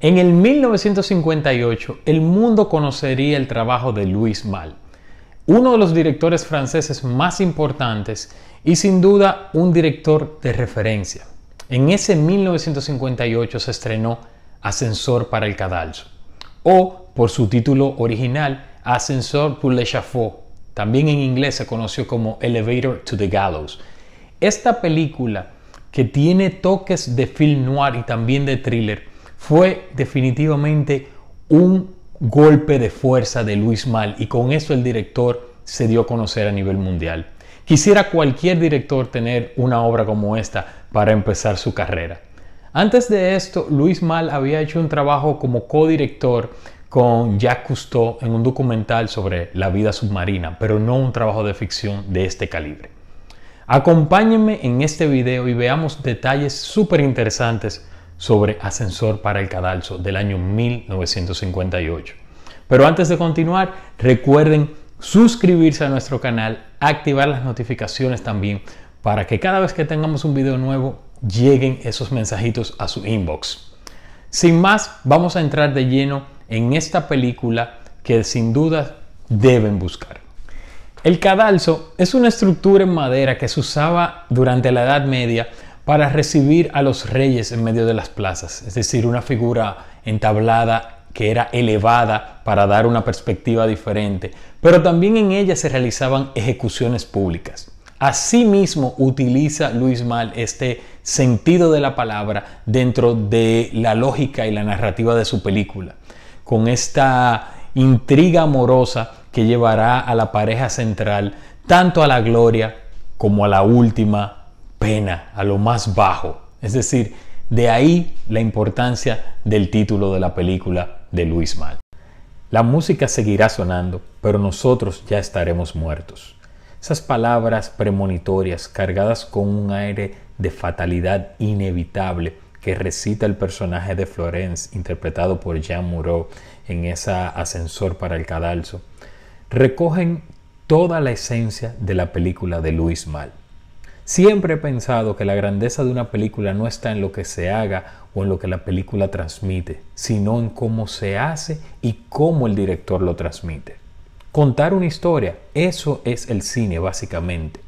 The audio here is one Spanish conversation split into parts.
En el 1958, el mundo conocería el trabajo de Louis Malle, uno de los directores franceses más importantes y sin duda un director de referencia. En ese 1958 se estrenó Ascensor para el Cadalso, o por su título original, Ascensor pour l'échafaud, también en inglés se conoció como Elevator to the Gallows. Esta película, que tiene toques de film noir y también de thriller, fue definitivamente un golpe de fuerza de Luis Mal y con eso el director se dio a conocer a nivel mundial. Quisiera cualquier director tener una obra como esta para empezar su carrera. Antes de esto, Luis Mal había hecho un trabajo como codirector con Jacques Cousteau en un documental sobre la vida submarina, pero no un trabajo de ficción de este calibre. Acompáñenme en este video y veamos detalles súper interesantes sobre ascensor para el cadalso del año 1958. Pero antes de continuar, recuerden suscribirse a nuestro canal, activar las notificaciones también para que cada vez que tengamos un video nuevo lleguen esos mensajitos a su inbox. Sin más, vamos a entrar de lleno en esta película que sin duda deben buscar. El cadalso es una estructura en madera que se usaba durante la Edad Media para recibir a los reyes en medio de las plazas, es decir, una figura entablada que era elevada para dar una perspectiva diferente, pero también en ella se realizaban ejecuciones públicas. Asimismo, utiliza Luis Mal este sentido de la palabra dentro de la lógica y la narrativa de su película, con esta intriga amorosa que llevará a la pareja central tanto a la gloria como a la última pena, a lo más bajo. Es decir, de ahí la importancia del título de la película de Luis Mal. La música seguirá sonando, pero nosotros ya estaremos muertos. Esas palabras premonitorias cargadas con un aire de fatalidad inevitable que recita el personaje de Florence, interpretado por Jean Moreau en esa ascensor para el cadalso, recogen toda la esencia de la película de Luis Mal. Siempre he pensado que la grandeza de una película no está en lo que se haga o en lo que la película transmite, sino en cómo se hace y cómo el director lo transmite. Contar una historia, eso es el cine básicamente.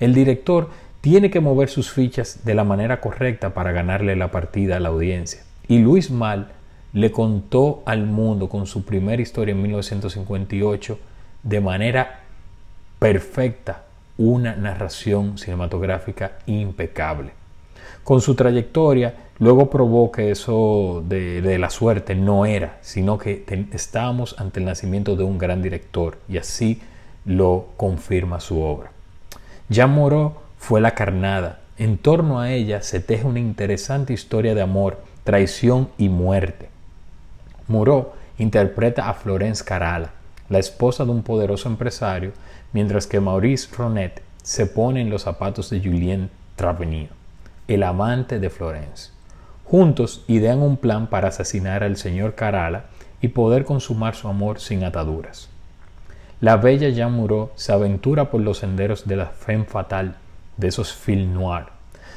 El director tiene que mover sus fichas de la manera correcta para ganarle la partida a la audiencia. Y Luis Mal le contó al mundo con su primera historia en 1958 de manera perfecta una narración cinematográfica impecable. Con su trayectoria, luego probó que eso de, la suerte no era, sino que estábamos ante el nacimiento de un gran director y así lo confirma su obra. ya Moreau fue la carnada. En torno a ella se teje una interesante historia de amor, traición y muerte. Moreau interpreta a Florence Carala, la esposa de un poderoso empresario, mientras que Maurice Ronet se pone en los zapatos de Julien Travenier, el amante de Florence. Juntos idean un plan para asesinar al señor Carala y poder consumar su amor sin ataduras. La bella Jean Moreau se aventura por los senderos de la femme fatal de esos fil noir.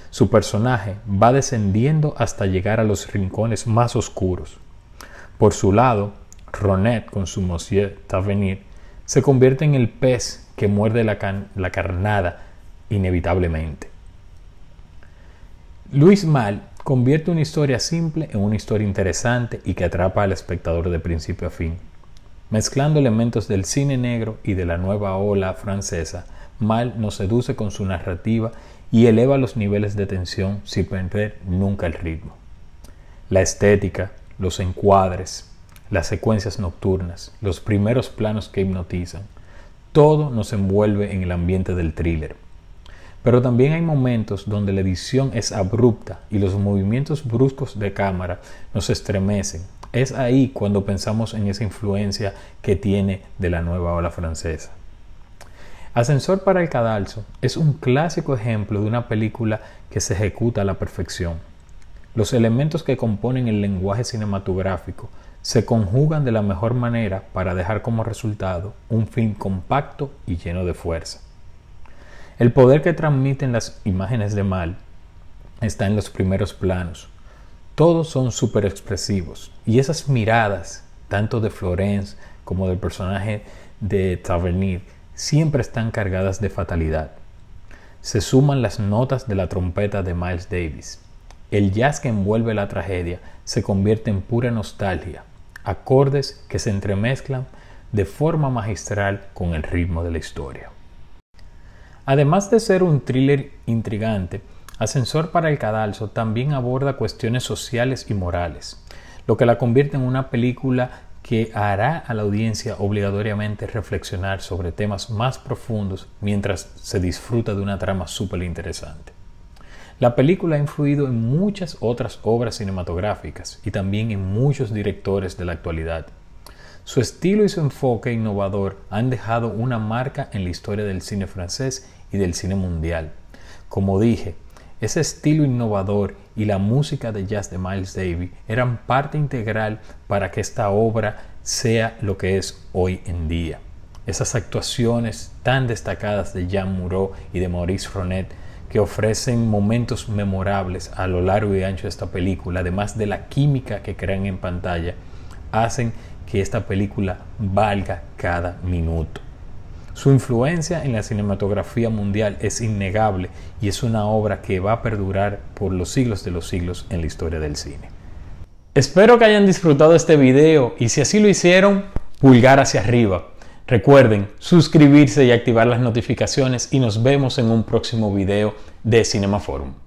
Su personaje va descendiendo hasta llegar a los rincones más oscuros. Por su lado, Ronet con su Monsieur d'Avenir, se convierte en el pez que muerde la, la carnada inevitablemente. Luis Mal convierte una historia simple en una historia interesante y que atrapa al espectador de principio a fin. Mezclando elementos del cine negro y de la nueva ola francesa, Mal nos seduce con su narrativa y eleva los niveles de tensión sin perder nunca el ritmo. La estética, los encuadres, las secuencias nocturnas, los primeros planos que hipnotizan. Todo nos envuelve en el ambiente del thriller. Pero también hay momentos donde la edición es abrupta y los movimientos bruscos de cámara nos estremecen. Es ahí cuando pensamos en esa influencia que tiene de la nueva ola francesa. Ascensor para el cadalso es un clásico ejemplo de una película que se ejecuta a la perfección. Los elementos que componen el lenguaje cinematográfico se conjugan de la mejor manera para dejar como resultado un fin compacto y lleno de fuerza. El poder que transmiten las imágenes de mal está en los primeros planos. Todos son súper expresivos y esas miradas, tanto de Florence como del personaje de Tavernier, siempre están cargadas de fatalidad. Se suman las notas de la trompeta de Miles Davis. El jazz que envuelve la tragedia se convierte en pura nostalgia, acordes que se entremezclan de forma magistral con el ritmo de la historia. Además de ser un thriller intrigante, Ascensor para el Cadalso también aborda cuestiones sociales y morales, lo que la convierte en una película que hará a la audiencia obligatoriamente reflexionar sobre temas más profundos mientras se disfruta de una trama súper interesante. La película ha influido en muchas otras obras cinematográficas y también en muchos directores de la actualidad. Su estilo y su enfoque innovador han dejado una marca en la historia del cine francés y del cine mundial. Como dije, ese estilo innovador y la música de jazz de Miles Davis eran parte integral para que esta obra sea lo que es hoy en día. Esas actuaciones tan destacadas de Jean Moreau y de Maurice Ronet que ofrecen momentos memorables a lo largo y ancho de esta película, además de la química que crean en pantalla, hacen que esta película valga cada minuto. Su influencia en la cinematografía mundial es innegable y es una obra que va a perdurar por los siglos de los siglos en la historia del cine. Espero que hayan disfrutado este video y si así lo hicieron, pulgar hacia arriba Recuerden suscribirse y activar las notificaciones y nos vemos en un próximo video de Cinema Forum.